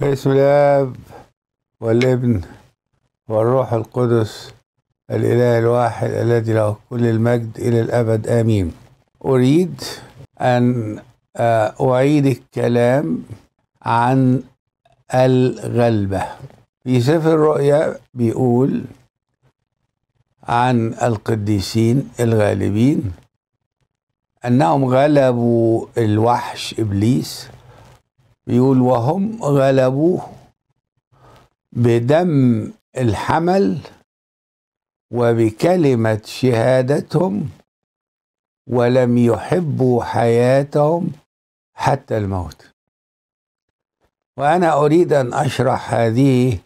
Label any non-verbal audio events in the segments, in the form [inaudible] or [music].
باسم الاب والابن والروح القدس الاله الواحد الذي له كل المجد الى الابد امين اريد ان آه، اعيد الكلام عن الغلبه في سفر الرؤيا بيقول عن القديسين الغالبين انهم غلبوا الوحش ابليس بيقول وهم غلبوه بدم الحمل وبكلمة شهادتهم ولم يحبوا حياتهم حتى الموت وأنا أريد أن أشرح هذه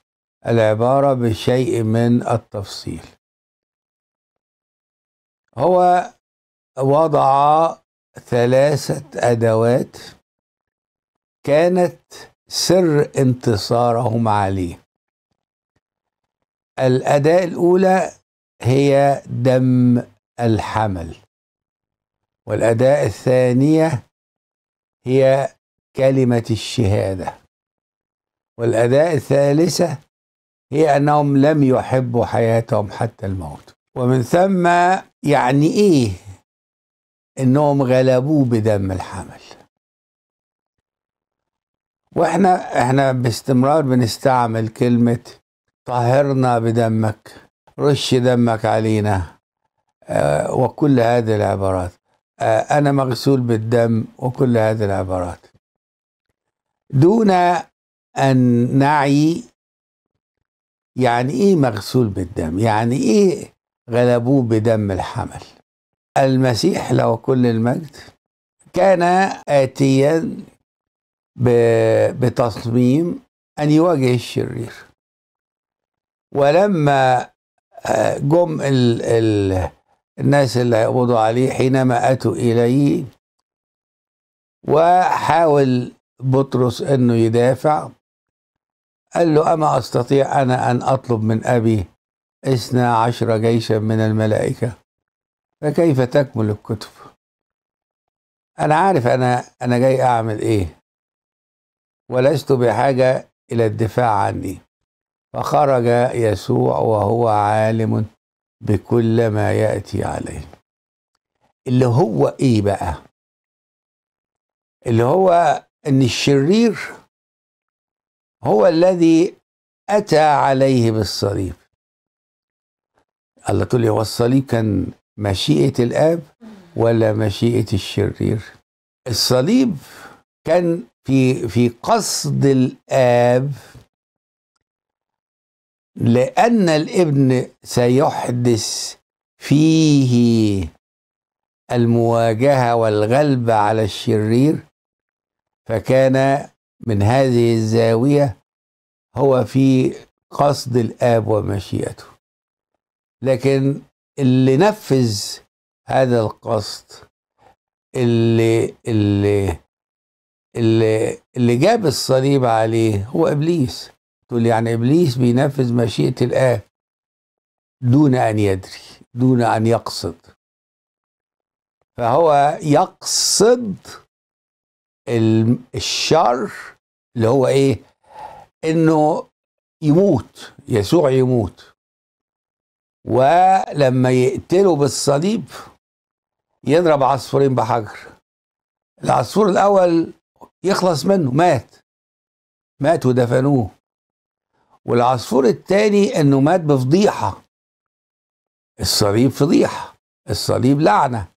العبارة بشيء من التفصيل هو وضع ثلاثة أدوات كانت سر انتصارهم عليه الأداة الأولى هي دم الحمل والأداة الثانية هي كلمة الشهادة والأداة الثالثة هي أنهم لم يحبوا حياتهم حتى الموت ومن ثم يعني إيه أنهم غلبوه بدم الحمل واحنا احنا باستمرار بنستعمل كلمة طهرنا بدمك رش دمك علينا آه وكل هذه العبارات آه أنا مغسول بالدم وكل هذه العبارات دون أن نعي يعني إيه مغسول بالدم يعني إيه غلبوه بدم الحمل المسيح له كل المجد كان آتيا بتصميم أن يواجه الشرير ولما آه، جم ال ال الناس اللي هيقبضوا عليه حينما أتوا إليه وحاول بطرس أنه يدافع قال له أما أستطيع أنا أن أطلب من أبي إثنى عشر جيشا من الملائكة فكيف تكمل الكتب أنا عارف أنا أنا جاي أعمل إيه ولست بحاجة إلى الدفاع عني فخرج يسوع وهو عالم بكل ما يأتي عليه اللي هو إيه بقى اللي هو أن الشرير هو الذي أتى عليه بالصليب الله تقول لي هو الصليب كان مشيئة الآب ولا مشيئة الشرير الصليب كان في في قصد الاب لان الابن سيحدث فيه المواجهه والغلبه على الشرير فكان من هذه الزاويه هو في قصد الاب ومشيئته لكن اللي نفذ هذا القصد اللي اللي اللي, اللي جاب الصليب عليه هو ابليس تقول يعني ابليس بينفذ مشيئه الاب دون ان يدري دون ان يقصد فهو يقصد الشر اللي هو ايه انه يموت يسوع يموت ولما يقتله بالصليب يضرب عصفورين بحجر العصفور الاول يخلص منه مات مات ودفنوه والعصفور التاني انه مات بفضيحه الصليب فضيحه الصليب لعنه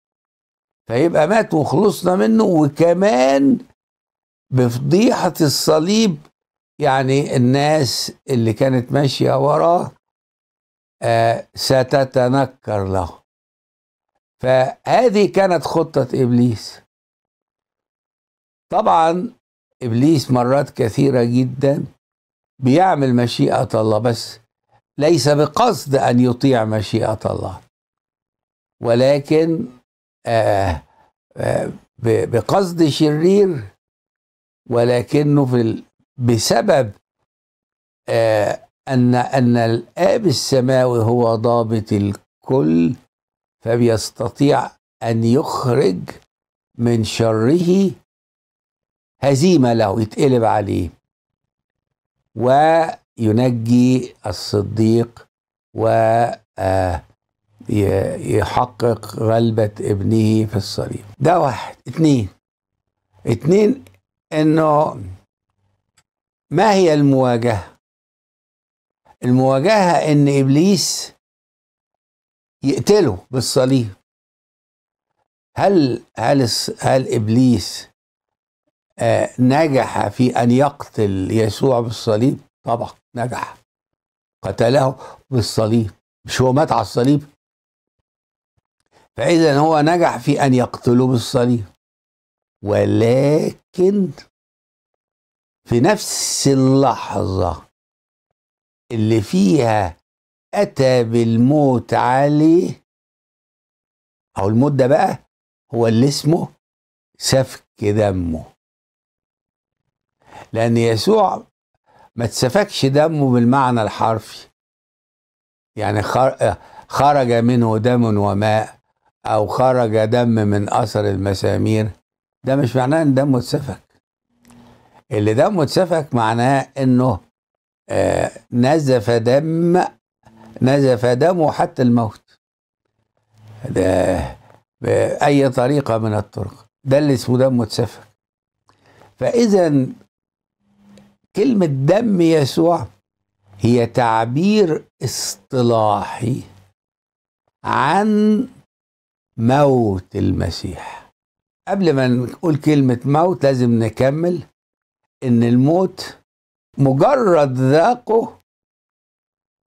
فيبقى مات وخلصنا منه وكمان بفضيحه الصليب يعني الناس اللي كانت ماشيه وراه آه ستتنكر له فهذه كانت خطه ابليس طبعا ابليس مرات كثيره جدا بيعمل مشيئه الله بس ليس بقصد ان يطيع مشيئه الله ولكن آه, آه، بقصد شرير ولكنه في بسبب آه ان ان الاب السماوي هو ضابط الكل فبيستطيع ان يخرج من شره هزيمة له يتقلب عليه وينجي الصديق و آه، يحقق غلبة ابنه في الصليب ده واحد اتنين اتنين انه ما هي المواجهة المواجهة ان ابليس يقتله بالصليب هل هل هل ابليس آه، نجح في أن يقتل يسوع بالصليب طبعا نجح قتله بالصليب مش هو مات على الصليب فإذا هو نجح في أن يقتله بالصليب ولكن في نفس اللحظة اللي فيها أتى بالموت عليه أو الموت ده بقى هو اللي اسمه سفك دمه لأن يسوع ما تسفكش دمه بالمعنى الحرفي يعني خرج منه دم وماء أو خرج دم من أثر المسامير ده مش معناه إن دمه اتسفك اللي دمه اتسفك معناه إنه آه، نزف دم نزف دمه حتى الموت ده بأي طريقة من الطرق ده اللي اسمه دمه اتسفك فإذا كلمة دم يسوع هي تعبير اصطلاحي عن موت المسيح قبل ما نقول كلمة موت لازم نكمل إن الموت مجرد ذاقه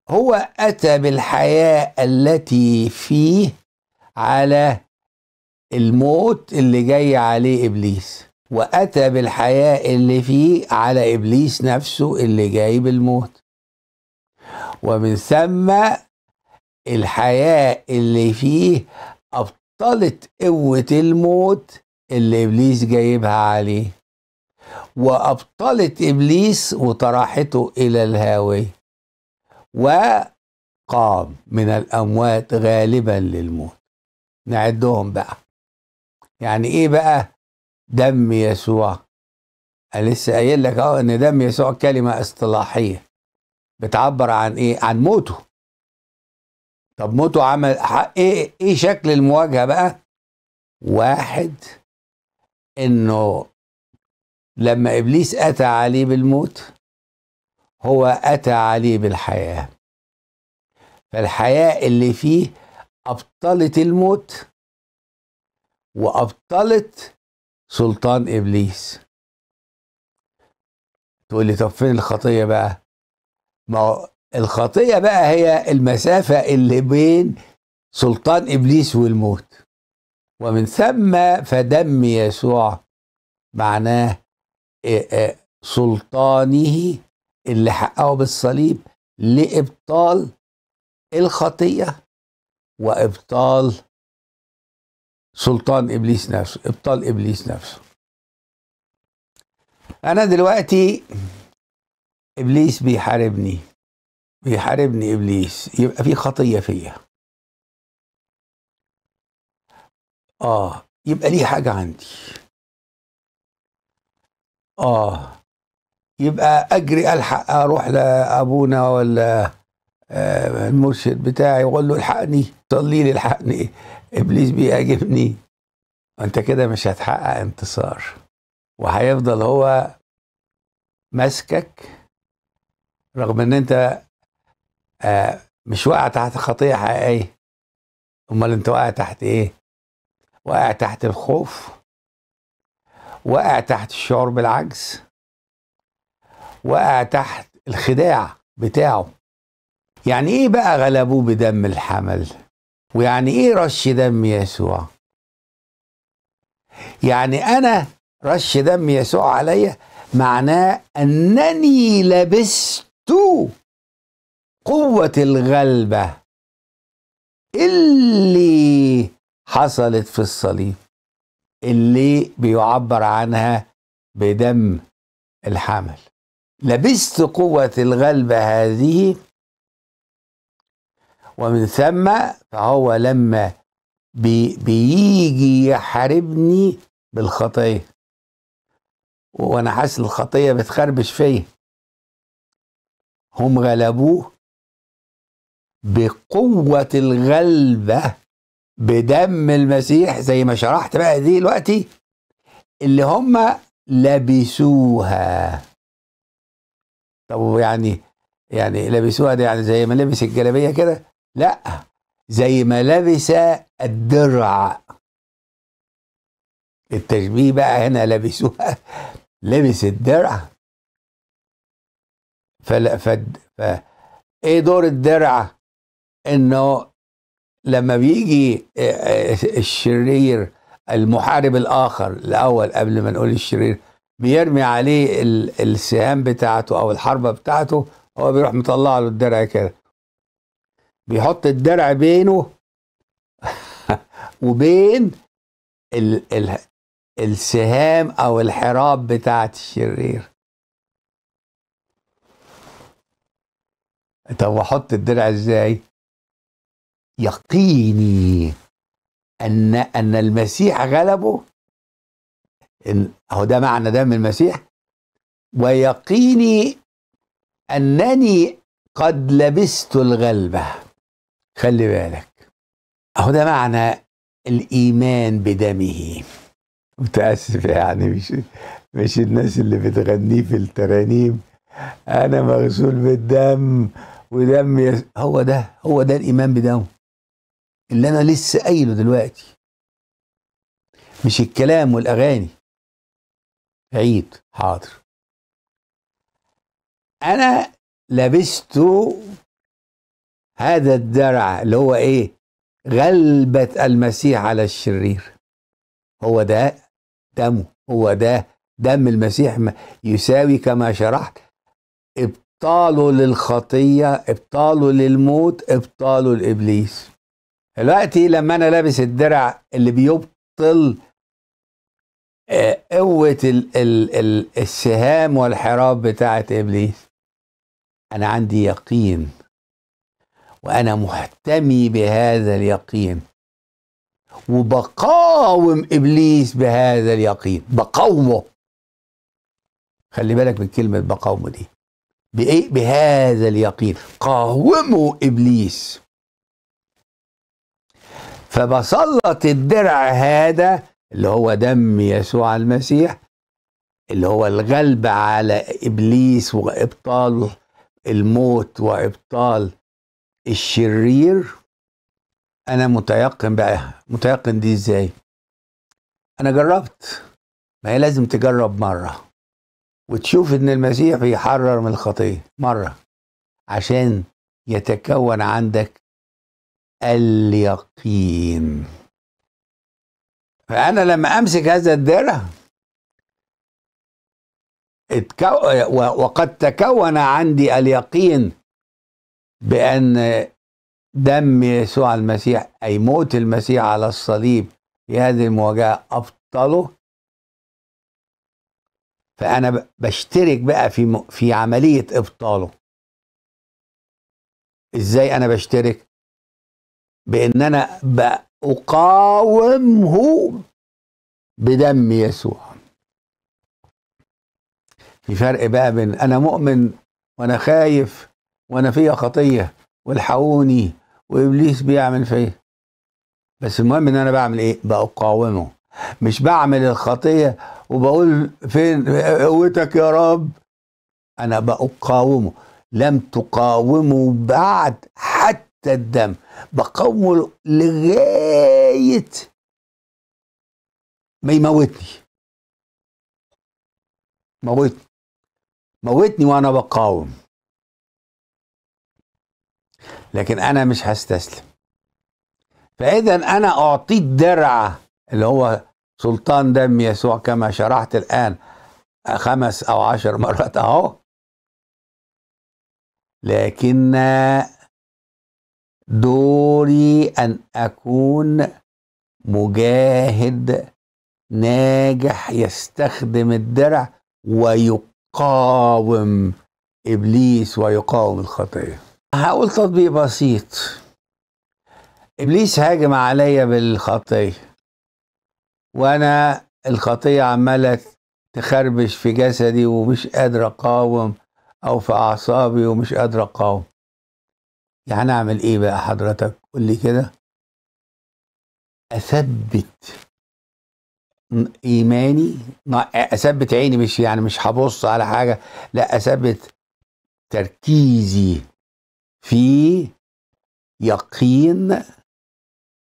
هو أتى بالحياة التي فيه على الموت اللي جاي عليه إبليس واتى بالحياء اللي فيه على ابليس نفسه اللي جايب الموت ومن ثم الحياء اللي فيه ابطلت قوه الموت اللي ابليس جايبها عليه وابطلت ابليس وطرحته الى الهاويه وقام من الاموات غالبا للموت نعدهم بقى يعني ايه بقى دم يسوع انا لسه قايل لك اه ان دم يسوع كلمه اصطلاحيه بتعبر عن ايه عن موته طب موته عمل ايه ايه شكل المواجهه بقى واحد انه لما ابليس اتى عليه بالموت هو اتى عليه بالحياه فالحياه اللي فيه ابطلت الموت وابطلت سلطان ابليس تقول لي طب فين الخطيه بقى ما الخطيه بقى هي المسافه اللي بين سلطان ابليس والموت ومن ثم فدم يسوع معناه سلطانه اللي حققه بالصليب لابطال الخطيه وابطال سلطان ابليس نفسه ابطال ابليس نفسه انا دلوقتي ابليس بيحاربني بيحاربني ابليس يبقى في خطيه فيا اه يبقى ليه حاجه عندي اه يبقى اجري الحق اروح لابونا ولا آه، المرشد بتاعي واقول له الحقني صلي لي الحقني ابليس بيهاجمني انت كده مش هتحقق انتصار وهيفضل هو ماسكك رغم ان انت آه مش واقع تحت خطيه حقيقيه امال انت واقع تحت ايه واقع تحت الخوف واقع تحت الشعور بالعجز واقع تحت الخداع بتاعه يعني ايه بقى غلبوه بدم الحمل ويعني ايه رش دم يسوع يعني انا رش دم يسوع عليا معناه انني لبست قوه الغلبه اللي حصلت في الصليب اللي بيعبر عنها بدم الحمل لبست قوه الغلبه هذه ومن ثم فهو لما بي بيجي يحاربني بالخطيه وانا حاسس الخطيه بتخربش فيا هم غلبوه بقوه الغلبه بدم المسيح زي ما شرحت بقى دي دلوقتي اللي هم لبسوها طب يعني يعني لبسوها دي يعني زي ما لبس الجلابيه كده لا زي ما لبس الدرع التشبيه بقى هنا لبسوها لبس الدرع فلا فد ف... ايه دور الدرع انه لما بيجي آه، آه، الشرير المحارب الاخر الاول قبل ما نقول الشرير بيرمي عليه السهام بتاعته او الحربه بتاعته هو بيروح مطلع له الدرع كده بيحط الدرع بينه [laughs] وبين ال ال السهام او الحراب بتاعه الشرير طب واحط الدرع ازاي يقيني ان ان المسيح غلبه ان هو ده معنى دم المسيح ويقيني انني قد لبست الغلبه خلي بالك اهو ده معنى الايمان بدمه متاسف يعني مش مش الناس اللي بتغنيه في الترانيم انا مغسول بالدم ودم يس... هو ده هو ده الايمان بدمه اللي انا لسه قايله دلوقتي مش الكلام والاغاني عيد حاضر انا لبسته هذا الدرع اللي هو ايه غلبة المسيح على الشرير هو ده دمه هو ده دم المسيح يساوي كما شرحت ابطاله للخطية ابطاله للموت ابطاله لإبليس دلوقتي لما أنا لابس الدرع اللي بيبطل آه، قوة الـ الـ الـ السهام والحراب بتاعة إبليس أنا عندي يقين وأنا محتمي بهذا اليقين وبقاوم إبليس بهذا اليقين بقاومه خلي بالك من كلمة بقاومه دي بإيه؟ بهذا اليقين قاوموا إبليس فبسلط الدرع هذا اللي هو دم يسوع المسيح اللي هو الغلب على إبليس وإبطال الموت وإبطال الشرير انا متيقن بقى متيقن دي ازاي انا جربت ما هي لازم تجرب مره وتشوف ان المسيح بيحرر من الخطيه مره عشان يتكون عندك اليقين فانا لما امسك هذا الدرع وقد تكون عندي اليقين بأن دم يسوع المسيح أي موت المسيح على الصليب في هذه المواجهة أبطله فأنا بشترك بقى في في عملية إبطاله إزاي أنا بشترك؟ بإن أنا بقاومه بدم يسوع في فرق بقى بين أنا مؤمن وأنا خايف وانا فيا خطيه والحقوني وابليس بيعمل فيا بس المهم ان انا بعمل ايه بقاومه مش بعمل الخطيه وبقول فين قوتك يا رب انا بقاومه لم تقاوموا بعد حتى الدم بقاومه لغايه ما يموتني موتني موتني وانا بقاوم لكن انا مش هستسلم فاذا انا اعطيت درع اللي هو سلطان دم يسوع كما شرحت الان خمس او عشر [laughs] مرات اهو لكن دوري ان اكون مجاهد ناجح يستخدم الدرع ويقاوم ابليس ويقاوم الخطيه هقول تطبيق بسيط ابليس هاجم عليا بالخطيه وانا الخطيه عماله تخربش في جسدي ومش قادر اقاوم او في اعصابي ومش قادر اقاوم يعني اعمل ايه بقى حضرتك قول لي كده اثبت ايماني اثبت عيني مش يعني مش هبص على حاجه لا اثبت تركيزي في يقين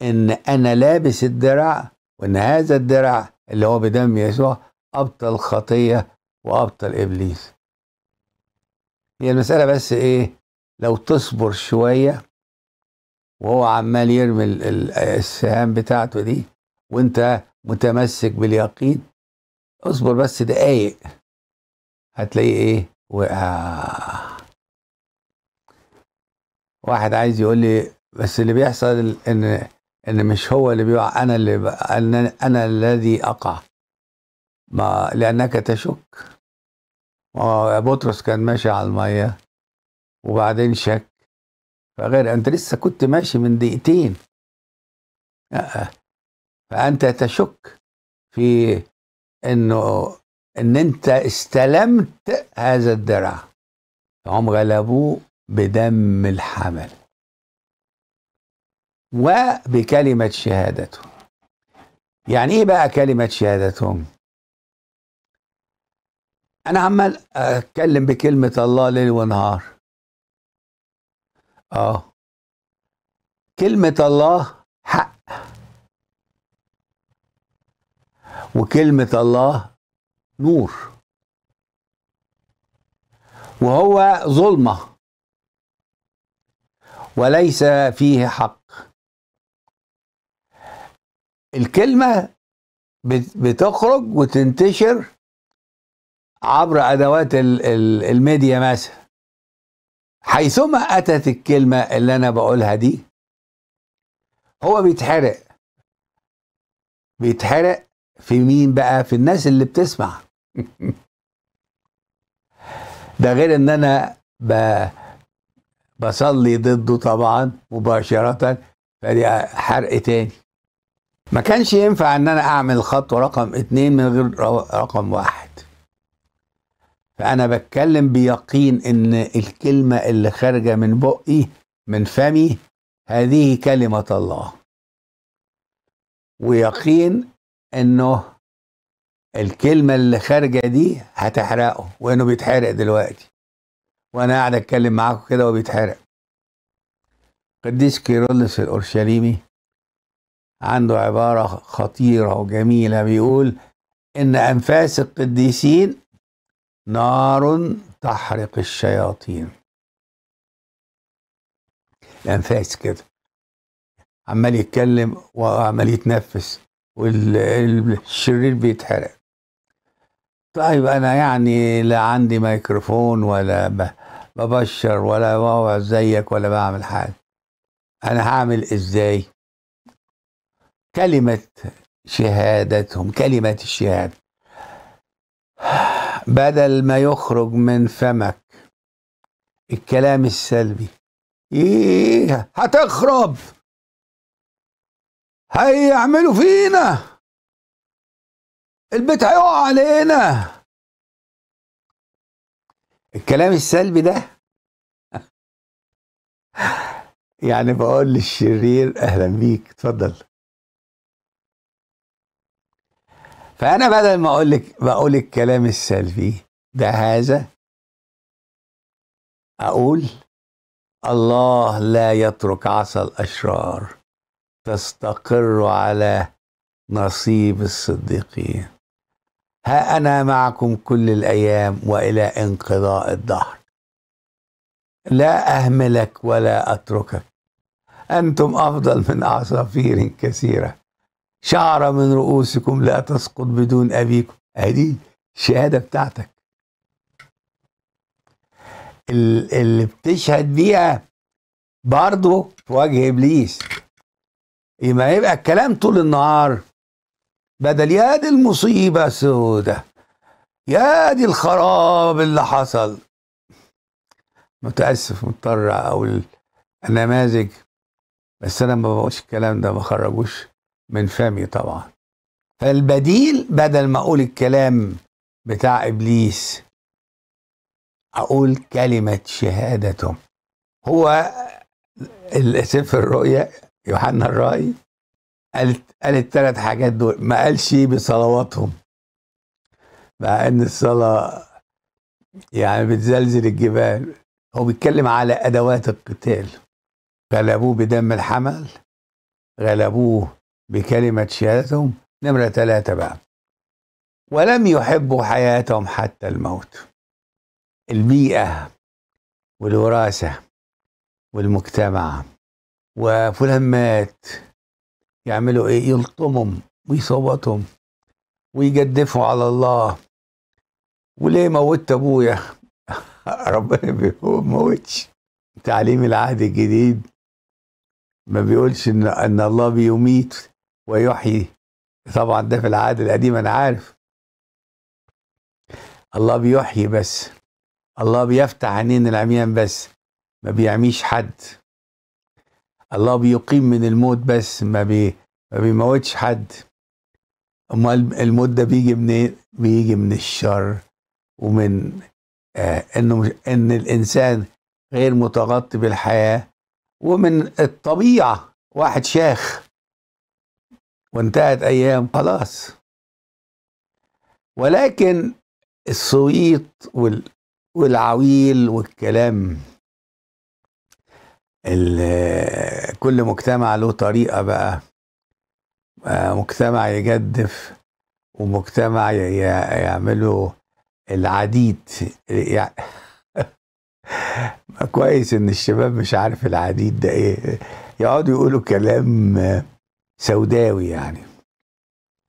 ان انا لابس الدرع وان هذا الدرع اللي هو بدم يسوع ابطل خطيه وابطل ابليس هي المساله بس ايه لو تصبر شويه وهو عمال يرمي السهام بتاعته دي وانت متمسك باليقين اصبر بس دقايق هتلاقيه ايه وقع واحد عايز يقول لي بس اللي بيحصل ان ان مش هو اللي بيقع انا اللي ب... أنا, انا الذي اقع ما لانك تشك بطرس كان ماشي على الميه وبعدين شك فغير انت لسه كنت ماشي من دقيقتين أه. فانت تشك في انه ان انت استلمت هذا الدرع فهم غلبوه بدم الحمل وبكلمة شهادته يعني ايه بقى كلمة شهادتهم انا عمال اتكلم بكلمة الله ليل ونهار اه كلمة الله حق وكلمة الله نور وهو ظلمه وليس فيه حق الكلمة بتخرج وتنتشر عبر أدوات الميديا مثلا حيثما أتت الكلمة اللي أنا بقولها دي هو بيتحرق بيتحرق في مين بقى في الناس اللي بتسمع [laughs] ده غير ان انا بصلي ضده طبعا مباشرة فدي حرق تاني ما كانش ينفع ان انا اعمل خطوة رقم اتنين من غير رقم واحد فانا بتكلم بيقين ان الكلمة اللي خارجة من بقي من فمي هذه كلمة الله ويقين انه الكلمة اللي خارجة دي هتحرقه وانه بيتحرق دلوقتي وانا قاعد اتكلم معاكم كده وبيتحرق قديس كيرلس الاورشليمي عنده عباره خطيره وجميله بيقول ان انفاس القديسين نار تحرق الشياطين الانفاس كده عمال يتكلم وعمال يتنفس والشرير بيتحرق طيب انا يعني لا عندي ميكروفون ولا ببشر ولا بوعظ زيك ولا بعمل حاجه انا هعمل ازاي كلمه شهادتهم كلمه الشهاده بدل ما يخرج من فمك الكلام السلبي ايه هتخرب هيعملوا فينا البيت هيقع علينا الكلام السلبي ده [laughs] يعني بقول للشرير اهلا بيك اتفضل فانا بدل ما اقول لك بقول الكلام السلبي ده هذا اقول الله لا يترك عصا الاشرار تستقر على نصيب الصديقين ها أنا معكم كل الأيام وإلى انقضاء الدهر لا أهملك ولا أتركك أنتم أفضل من عصافير كثيرة شعرة من رؤوسكم لا تسقط بدون أبيكم هذه الشهادة بتاعتك اللي بتشهد بيها برضه في وجه إبليس يبقى يبقى الكلام طول النهار بدل يا دي المصيبة السودة يا دي الخراب اللي حصل متأسف مضطر أقول النماذج بس أنا ما بقولش الكلام ده ما خرجوش من فمي طبعا فالبديل بدل ما أقول الكلام بتاع إبليس أقول كلمة شهادته هو سفر الرؤيا يوحنا الرأي قال قال الثلاث حاجات دول ما قالش إيه بصلواتهم مع ان الصلاه يعني بتزلزل الجبال هو بيتكلم على ادوات القتال غلبوه بدم الحمل غلبوه بكلمه شهادتهم نمره ثلاثه بقى ولم يحبوا حياتهم حتى الموت البيئه والوراثه والمجتمع وفلان مات يعملوا ايه يلطمهم ويصوتهم ويجدفوا على الله وليه موت ابويا [laughs] ربنا بيقول موتش تعليم العهد الجديد ما بيقولش ان ان الله بيميت ويحيي طبعا ده في العهد القديم انا عارف الله بيحيي بس الله بيفتح عينين العميان بس ما بيعميش حد الله بيقيم من الموت بس ما بي ما بيموتش حد امال الموت ده بيجي منين بيجي من الشر ومن آه انه ان الانسان غير متغطي بالحياه ومن الطبيعه واحد شاخ وانتهت ايام خلاص ولكن الصويت والعويل والكلام كل مجتمع له طريقة بقى آه، مجتمع يجدف ومجتمع يعمله العديد [laughs] ما كويس ان الشباب مش عارف العديد ده ايه يقعدوا يقولوا كلام سوداوي يعني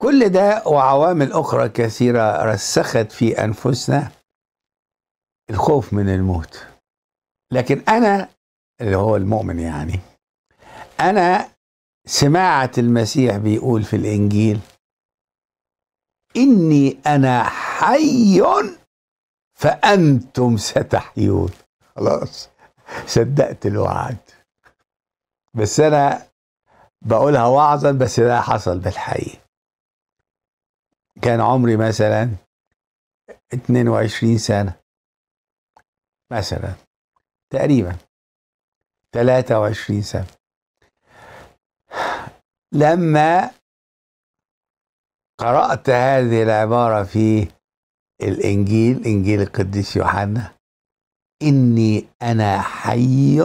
كل ده وعوامل اخرى كثيره رسخت في انفسنا الخوف من الموت لكن انا اللي هو المؤمن يعني أنا سمعت المسيح بيقول في الإنجيل إني أنا حي فأنتم ستحيون خلاص صدقت الوعد بس أنا بقولها وعظا بس ده حصل بالحقيقة كان عمري مثلا 22 سنة مثلا تقريبا 23 سنة لما قرأت هذه العبارة في الإنجيل إنجيل القديس يوحنا إني أنا حي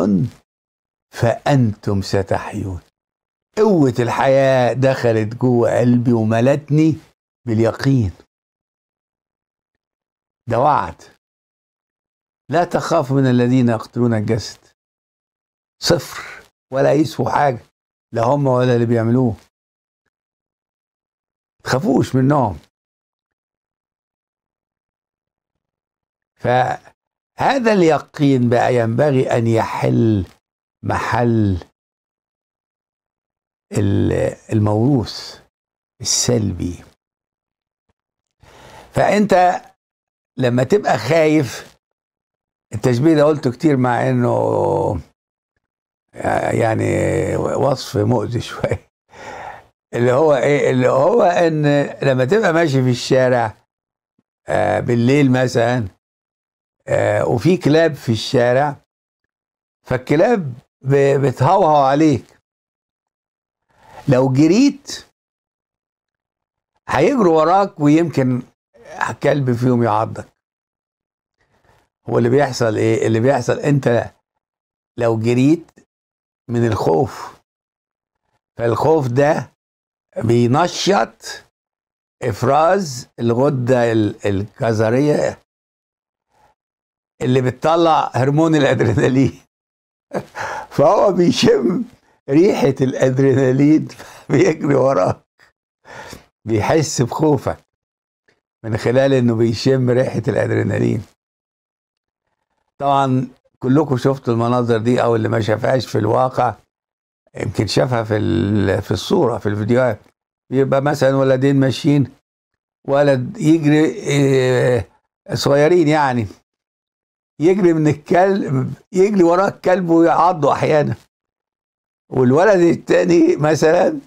فأنتم ستحيون قوة الحياة دخلت جوه قلبي وملتني باليقين ده وعد لا تخاف من الذين يقتلون الجسد صفر ولا يسوا حاجه لا هم ولا اللي بيعملوه تخافوش منهم فهذا اليقين بقى ينبغي ان يحل محل الموروث السلبي فانت لما تبقى خايف التشبيه ده قلته كتير مع انه يعني وصف مؤذي شويه اللي هو ايه اللي هو ان لما تبقى ماشي في الشارع آه بالليل مثلا آه وفي كلاب في الشارع فالكلاب بتهوهو عليك لو جريت هيجروا وراك ويمكن كلب فيهم يعضك هو اللي بيحصل ايه اللي بيحصل انت لو جريت من الخوف فالخوف ده بينشط افراز الغده الكظريه اللي بتطلع هرمون الادرينالين [laughs] فهو بيشم ريحه الادرينالين [laughs] بيجري وراك بيحس بخوفك من خلال انه بيشم ريحه الادرينالين طبعا كلكم شفتوا المناظر دي او اللي ما شافهاش في الواقع يمكن شافها في في الصوره في الفيديوهات يبقى مثلا ولدين ماشيين ولد يجري آه، صغيرين يعني يجري من الكلب يجري وراه الكلب ويعضه احيانا والولد التاني مثلا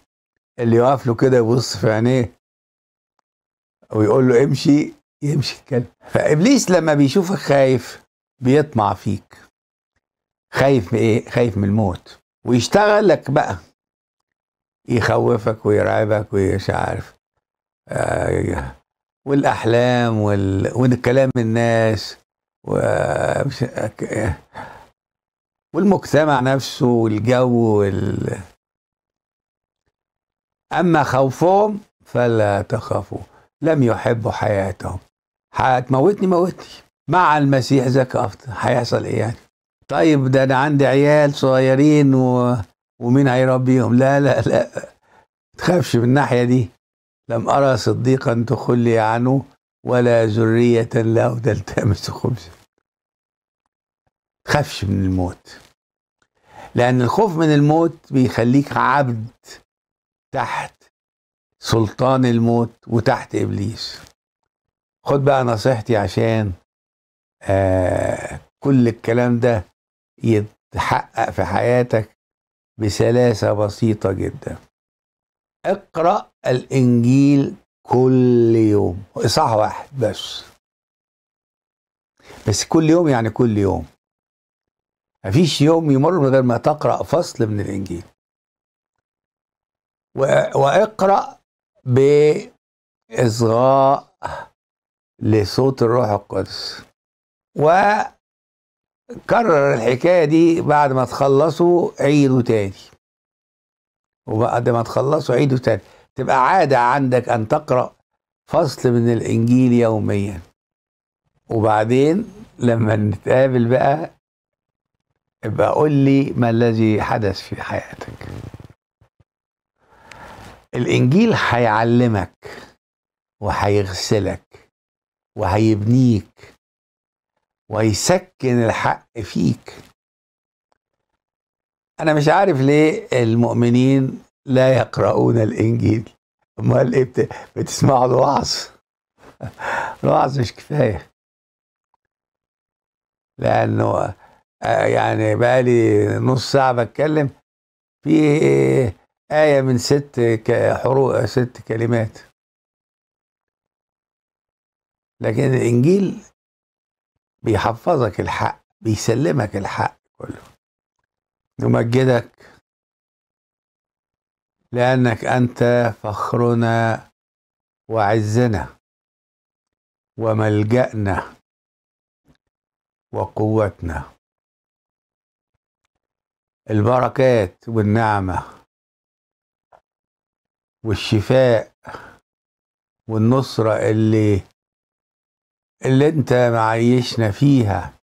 اللي يقف له كده يبص في عينيه ويقول له امشي يمشي الكلب فابليس لما بيشوفك خايف بيطمع فيك خايف من ايه خايف من الموت ويشتغل لك بقى يخوفك ويرعبك ومش عارف آه والاحلام وال... والكلام الناس و... والمجتمع نفسه والجو وال... اما خوفهم فلا تخافوا لم يحبوا حياتهم هتموتني موتني مع المسيح ذاك أفضل هيحصل إيه يعني طيب ده أنا عندي عيال صغيرين و... ومين هيربيهم لا لا لا تخافش من الناحية دي لم أرى صديقا تخلي عنه ولا ذرية له تلتمس خبزا تخافش من الموت لأن الخوف من الموت بيخليك عبد تحت سلطان الموت وتحت إبليس خد بقى نصيحتي عشان آه كل الكلام ده يتحقق في حياتك بسلاسة بسيطة جدا اقرأ الإنجيل كل يوم إصحاح واحد بس بس كل يوم يعني كل يوم مفيش يوم يمر من غير ما تقرأ فصل من الإنجيل واقرأ بإصغاء لصوت الروح القدس وكرر الحكاية دي بعد ما تخلصوا عيدوا تاني وبعد ما تخلصوا عيدوا تاني تبقى عادة عندك أن تقرأ فصل من الإنجيل يوميا وبعدين لما نتقابل بقى ابقى قول لي ما الذي حدث في حياتك الإنجيل هيعلمك وهيغسلك وهيبنيك ويسكن الحق فيك انا مش عارف ليه المؤمنين لا يقرؤون الانجيل امال ايه بتسمعوا الوعظ [laughs] الوعظ مش كفايه لانه آه، يعني بقالي نص ساعه بتكلم في آية من ست حروق ست كلمات لكن الإنجيل بيحفظك الحق بيسلمك الحق كله نمجدك لأنك أنت فخرنا وعزنا وملجأنا وقوتنا البركات والنعمة والشفاء والنصرة اللي اللي انت معيشنا فيها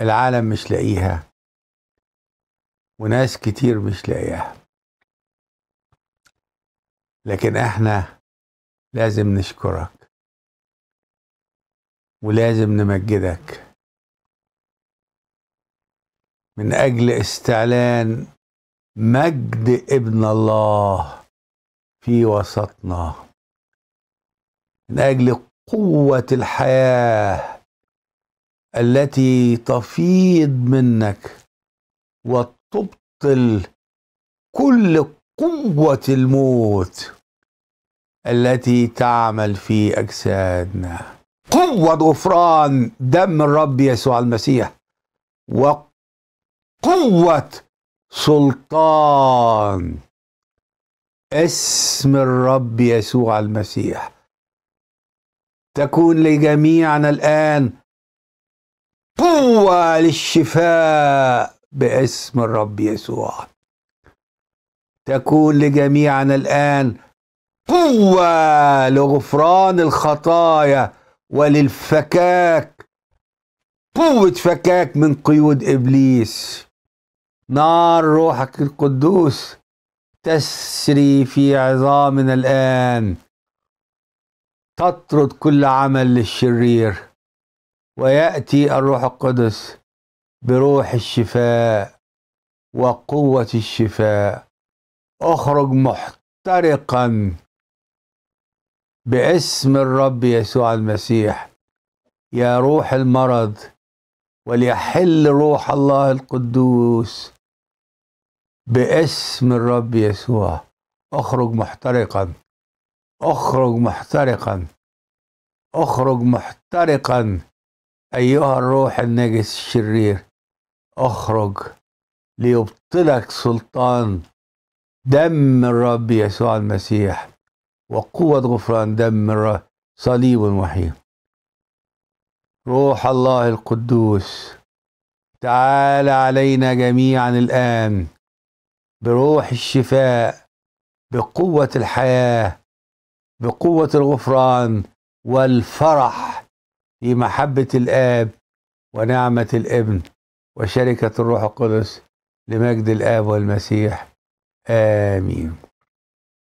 العالم مش لاقيها وناس كتير مش لاقيها لكن احنا لازم نشكرك ولازم نمجدك من اجل استعلان مجد ابن الله في وسطنا من اجل قوه الحياه التي تفيض منك وتبطل كل قوه الموت التي تعمل في اجسادنا قوه غفران دم الرب يسوع المسيح وقوه سلطان اسم الرب يسوع المسيح تكون لجميعنا الآن قوة للشفاء باسم الرب يسوع تكون لجميعنا الآن قوة لغفران الخطايا وللفكاك قوة فكاك من قيود إبليس نار روحك القدوس تسري في عظامنا الآن تطرد كل عمل للشرير وياتي الروح القدس بروح الشفاء وقوه الشفاء اخرج محترقا باسم الرب يسوع المسيح يا روح المرض وليحل روح الله القدوس باسم الرب يسوع اخرج محترقا اخرج محترقا اخرج محترقا ايها الروح النجس الشرير اخرج ليبطلك سلطان دم الرب يسوع المسيح وقوة غفران دم الرب صليب وحيد روح الله القدوس تعال علينا جميعا الآن بروح الشفاء بقوة الحياة بقوة الغفران والفرح في محبة الآب ونعمة الابن وشركة الروح القدس لمجد الآب والمسيح آمين